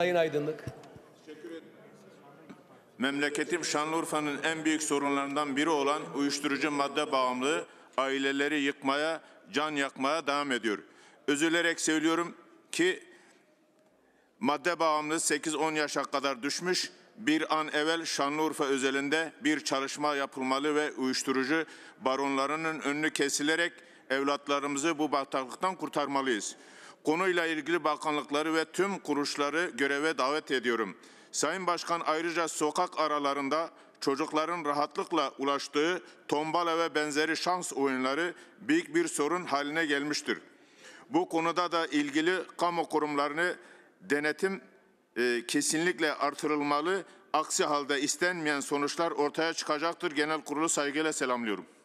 Sayın Aydınlık. Memleketim Şanlıurfa'nın en büyük sorunlarından biri olan uyuşturucu madde bağımlılığı aileleri yıkmaya, can yakmaya devam ediyor. Üzülerek söylüyorum ki madde bağımlılığı 8-10 yaşa kadar düşmüş. Bir an evvel Şanlıurfa özelinde bir çalışma yapılmalı ve uyuşturucu baronlarının önünü kesilerek evlatlarımızı bu bataklıktan kurtarmalıyız konuyla ilgili bakanlıkları ve tüm kuruluşları göreve davet ediyorum. Sayın Başkan ayrıca sokak aralarında çocukların rahatlıkla ulaştığı tombala ve benzeri şans oyunları büyük bir sorun haline gelmiştir. Bu konuda da ilgili kamu kurumlarını denetim e, kesinlikle artırılmalı. Aksi halde istenmeyen sonuçlar ortaya çıkacaktır. Genel kurulu saygıyla selamlıyorum.